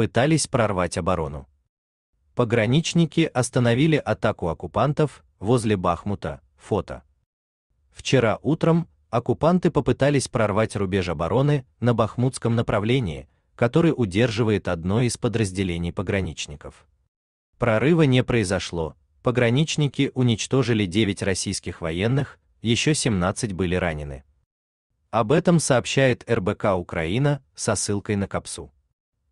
пытались прорвать оборону. Пограничники остановили атаку оккупантов возле Бахмута. Фото. Вчера утром оккупанты попытались прорвать рубеж обороны на бахмутском направлении, который удерживает одно из подразделений пограничников. Прорыва не произошло. Пограничники уничтожили 9 российских военных, еще 17 были ранены. Об этом сообщает РБК Украина со ссылкой на Капсу.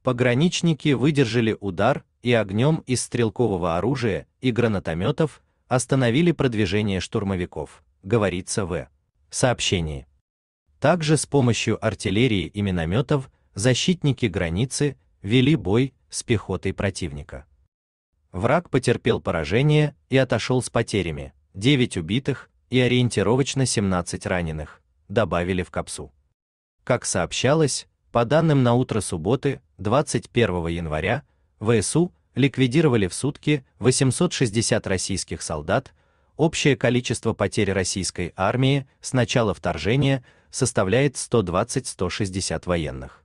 Пограничники выдержали удар и огнем из стрелкового оружия и гранатометов остановили продвижение штурмовиков, говорится в сообщении. Также с помощью артиллерии и минометов защитники границы вели бой с пехотой противника. Враг потерпел поражение и отошел с потерями, 9 убитых и ориентировочно 17 раненых, добавили в КАПСУ. Как сообщалось, по данным на утро субботы, 21 января ВСУ ликвидировали в сутки 860 российских солдат, общее количество потерь российской армии с начала вторжения составляет 120-160 военных.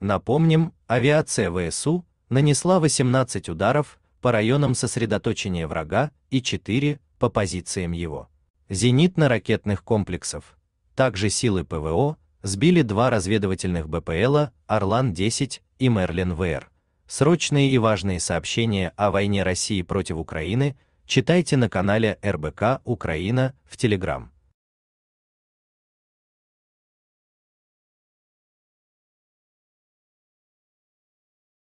Напомним, авиация ВСУ нанесла 18 ударов по районам сосредоточения врага и 4 по позициям его. Зенитно-ракетных комплексов. Также силы ПВО сбили два разведывательных БПЛа «Орлан-10» и Мерлин Вэйр. Срочные и важные сообщения о войне России против Украины читайте на канале РБК Украина в Телеграм.